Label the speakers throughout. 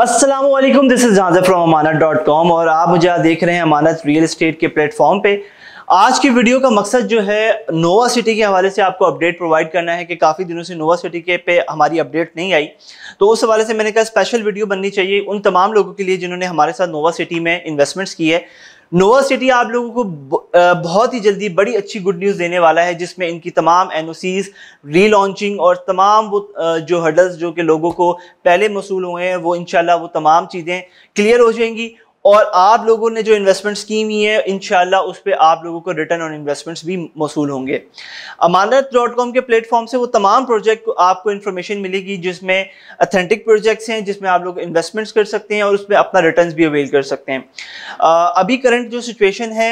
Speaker 1: Aslam this is Jahaz from Amanat dot com और आप मुझे आज देख रहे हैं अमानत रियल इस्टेट के प्लेटफॉर्म पे आज की वीडियो का मकसद जो है नोवा सिटी के हवाले से आपको अपडेट प्रोवाइड करना है कि काफ़ी दिनों से नोवा सिटी के पे हमारी अपडेट नहीं आई तो उस हवाले से मैंने कहा स्पेशल वीडियो बननी चाहिए उन तमाम लोगों के लिए जिन्होंने हमारे साथ नोवा सिटी में इन्वेस्टमेंट्स की है नोवा सिटी आप लोगों को बहुत ही जल्दी बड़ी अच्छी गुड न्यूज़ देने वाला है जिसमें इनकी तमाम एन री लॉन्चिंग और तमाम वो जो हर्डल्स जो कि लोगों को पहले मसूल हुए हैं वो इन वो तमाम चीज़ें क्लियर हो जाएंगी और आप लोगों ने जो इन्वेस्टमेंट स्कीम ही है इनशाला उस पर आप लोगों को रिटर्न ऑन इन्वेस्टमेंट्स भी मौसू होंगे अमानत डॉट कॉम के प्लेटफॉर्म से वो तमाम प्रोजेक्ट आपको इन्फॉर्मेशन मिलेगी जिसमें अथेंटिक प्रोजेक्ट्स हैं जिसमें आप लोग इन्वेस्टमेंट्स कर सकते हैं और उस पर अपना रिटर्न भी अवेल कर सकते हैं आ, अभी करंट जो सिचुएशन है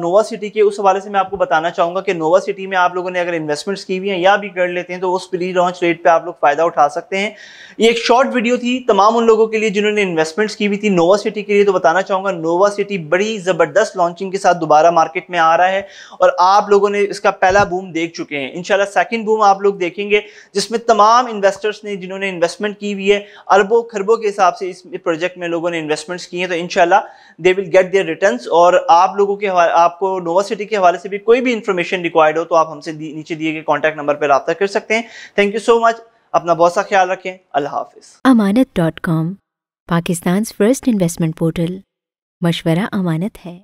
Speaker 1: नोवा सिटी के उस हवाले से मैं आपको बताना चाहूँगा कि नोवा सिटी में आप लोगों ने अगर इन्वेस्टमेंट्स की हुई हैं या भी कर लेते हैं तो उस प्री लॉन्च रेट पर आप लोग फ़ायदा उठा सकते हैं ये एक शॉर्ट वीडियो थी तमाम उन लोगों के लिए जिन्होंने इन्वेस्टमेंट्स की हुई थी नोवा सिटी के लिए तो बताना चाहूंगा नोवा सिटी बड़ी ज़बरदस्त लॉन्चिंग के साथ दोबारा मार्केट में आ रहा है और आप लोगों ने इसका पहला बूम देख चुके हैं इनशाला सेकेंड बूम आप लोग देखेंगे जिसमें तमाम इन्वेस्टर्स ने जिन्होंने इन्वेस्टमेंट की हुई है अरबों खरबों के हिसाब से इस प्रोजेक्ट में लोगों ने इन्वेस्टमेंट्स की हैं तो इनशाला they will get their return और आप लोगों के आपको नोवा सिटी के हवाले से भी कोई भी इन्फॉर्मेशन रिक्वायर्ड हो तो आप हमसे नीचे दिए गए कॉन्टैक्ट नंबर पर रब्ता कर सकते हैं थैंक यू सो मच अपना बहुत सा ख्याल रखें अल्लाह हाफिज़ Amanat dot com Pakistan first investment portal मशवरा अमानत है